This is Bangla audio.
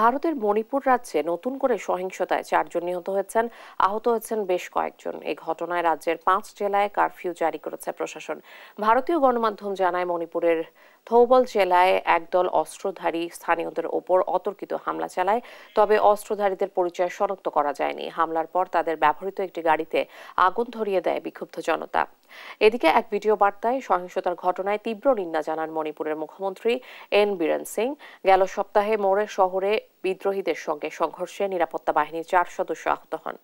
ভারতের মণিপুর রাজ্যে নতুন করে সহিংসতায় চারজন নিহত হয়েছেন আহত হয়েছেন বেশ কয়েকজন এই ঘটনায় রাজ্যের পাঁচ জেলায় কারফিউ জারি করেছে প্রশাসন ভারতীয় গণমাধ্যম জানায় মণিপুরের থৌবল জেলায় একদল অস্ত্রধারী স্থানীয়দের ওপর অতর্কিত হামলা চালায় তবে অস্ত্রধারীদের পরিচয় শনাক্ত করা যায়নি হামলার পর তাদের ব্যবহৃত একটি গাড়িতে আগুন ধরিয়ে দেয় বিক্ষুব্ধ জনতা এদিকে এক ভিডিও বার্তায় সহিংসতার ঘটনায় তীব্র নিন্দা জানান মণিপুরের মুখ্যমন্ত্রী এন বীরেন সিং গেল সপ্তাহে মোরে শহরে বিদ্রোহীদের সঙ্গে সংঘর্ষে নিরাপত্তা বাহিনীর চার সদস্য আহত হন